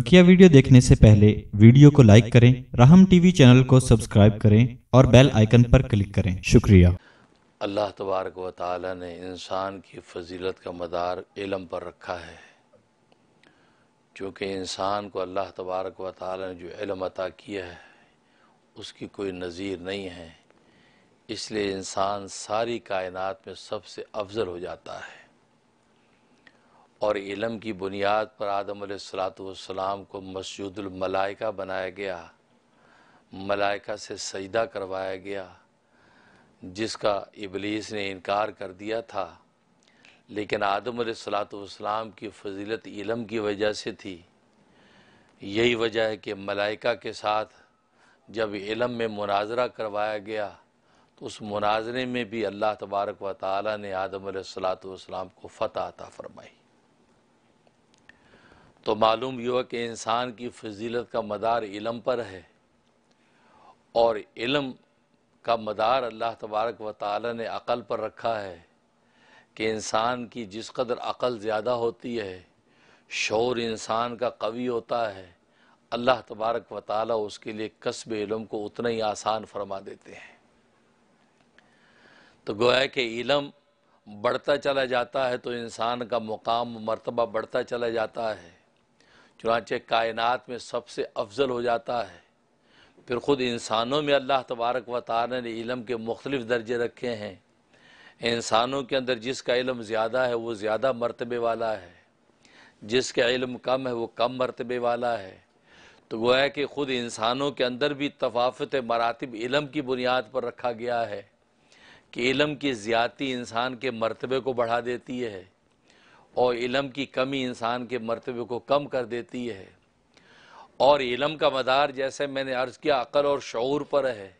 बकिया वीडियो देखने से पहले वीडियो को लाइक करें राहम टीवी चैनल को सब्सक्राइब करें और बेल आइकन पर क्लिक करें शुक्रिया अल्लाह तबारक व ताली ने इंसान की फजीलत का मदार इलम पर रखा है क्योंकि इंसान को अल्लाह तबारक व ताली ने जो इलम अता किया है उसकी कोई नज़ीर नहीं है इसलिए इंसान सारी कायनात में सबसे अफजल हो जाता है और इलम की बुनियाद पर आदम सलाम को मलाइका बनाया गया मलाइका से सजदा करवाया गया जिसका इबलीस ने इनकार कर दिया था लेकिन आदम सलाम की फजीलत इलम की वजह से थी यही वजह है कि मलाइका के साथ जब इलम में मुनाजरा करवाया गया तो उस मुनाजरे में भी अल्लाह तबारक व ताली ने आदम सलाम को फ़तः अता फ़रमाई तो मालूम यह है कि इंसान की फजीलत का मदार इलम पर है और इलम का मदार अल्लाह तबारक व ताली ने अक़ल पर रखा है कि इंसान की जिस कदर अक़ल ज़्यादा होती है शोर इंसान का कवि होता है अल्लाह तबारक व ताली उसके लिए कस्ब इलम को उतना ही आसान फरमा देते हैं तो गोया कि इलम बढ़ता चला जाता है तो इंसान का मुकाम मरतबा बढ़ता चला जाता है चुनाचे कायनात में सबसे अफजल हो जाता है फिर ख़ुद इंसानों में अल्लाह तबारक व तारा ने इलम के मुख्तलिफ़ दर्जे रखे हैं इंसानों के अंदर जिसका इलम ज़्यादा है वो ज़्यादा मरतबे वाला है जिसका इलम कम है वो कम मरतबे वाला है तो वो है कि ख़ुद इंसानों के अंदर भी तफाफत मरातब इलम की बुनियाद पर रखा गया है कि इलम की ज़्यादती इंसान के मरतबे को बढ़ा देती है और इलम की कमी इंसान के मरतबे को कम कर देती है और इलम का मदार जैसे मैंने अर्ज़ किया अकल और शौर पर है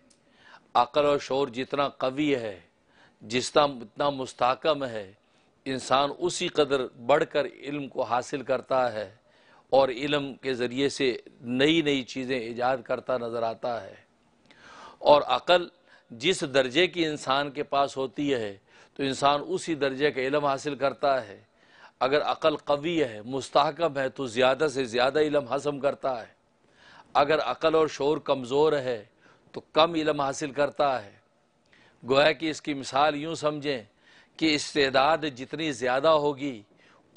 अकल और शौर जितना कवी है जितना इतना मुस्तकम है इंसान उसी कदर बढ़ कर इल्म को हासिल करता है और इल्म के ज़रिए से नई नई चीज़ें ईजाद करता नज़र आता है और अकल जिस दर्जे की इंसान के पास होती है तो इंसान उसी दर्जे का इलम हासिल करता है अगर अकल कवी है मुस्तकम है तो ज़्यादा से ज़्यादा इलम हासिल करता है अगर अकल और शोर कमज़ोर है तो कम इलम हासिल करता है गोया कि इसकी मिसाल यूँ समझें कि इस्तेदाद जितनी ज़्यादा होगी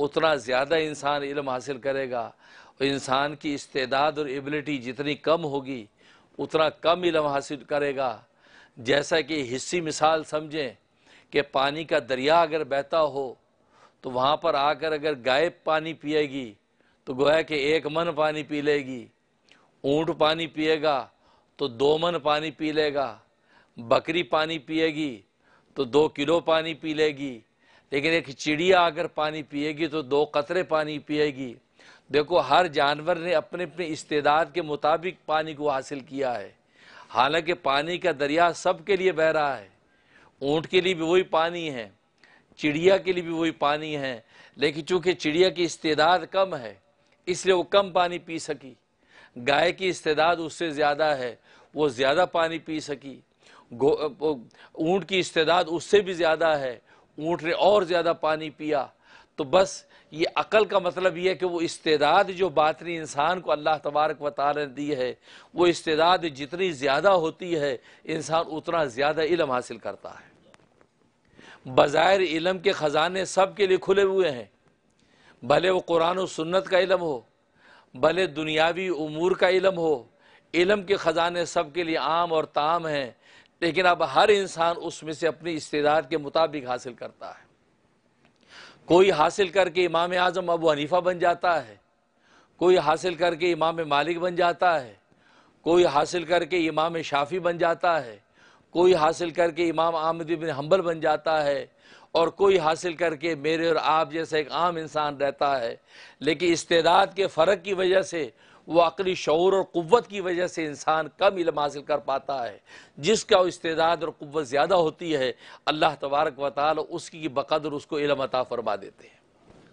उतना ज़्यादा इंसान इलम हासिल करेगा और इंसान की इस्तेदाद और एबिलिटी जितनी कम होगी उतना कम इलम हासिल करेगा जैसा कि हिस्सी मिसाल समझें कि पानी का दरिया अगर बहता हो तो वहाँ पर आकर अगर गाय पानी पिएगी तो गोया के एक मन पानी पी लेगी ऊँट पानी पिएगा तो दो मन पानी पी लेगा बकरी पानी पिएगी तो दो किलो पानी पी लेगी लेकिन एक चिड़िया अगर पानी पिएगी तो दो कतरे पानी पिएगी देखो हर जानवर ने अपने अपने इस्तेदाद के मुताबिक पानी को हासिल किया है हालांकि पानी का दरिया सबके लिए बह रहा है ऊँट के लिए भी वही पानी है चिड़िया के लिए भी वही पानी है लेकिन चूंकि चिड़िया की इस्तेदाद कम है इसलिए वो कम पानी पी सकी गाय की इस्तेदाद उससे ज़्यादा है वो ज़्यादा पानी पी सकी ऊँट की इस्तेदाद उससे भी ज़्यादा है ऊँट ने और ज़्यादा पानी पिया तो बस ये अकल का मतलब ये है कि वो इस्तेदाद जो बातरी इंसान को अल्लाह तबारक व ने दी है वो इस्तेदाद जितनी ज़्यादा होती है इंसान उतना ज़्यादा इलम हासिल करता है बज़ाहिर इलम के ख़जाने सब के लिए खुले हुए हैं भले वो कुरान और सुन्नत का इलम हो भले दुनियावी उमूर का इलम हो इलम के ख़जाने सब के लिए आम और ताम हैं लेकिन अब हर इंसान उसमें से अपनी इस्तेदाद के मुताबिक हासिल करता है कोई हासिल करके इमाम आज़म अबू हनीफ़ा बन जाता है कोई हासिल करके इमाम मालिक बन जाता है कोई हासिल करके इमाम शाफी बन जाता है कोई हासिल करके इमाम आमद बिन हम्बल बन जाता है और कोई हासिल करके मेरे और आप जैसा एक आम इंसान रहता है लेकिन इस्तेदाद के फ़र्क की वजह से वो अकली शौर और क़वत की वजह से इंसान कम इलम हासिल कर पाता है जिसका इस्तेदाद और क़वत ज़्यादा होती है अल्लाह तबारक वाल उसकी बकदर उसको इलम अता फरमा देते हैं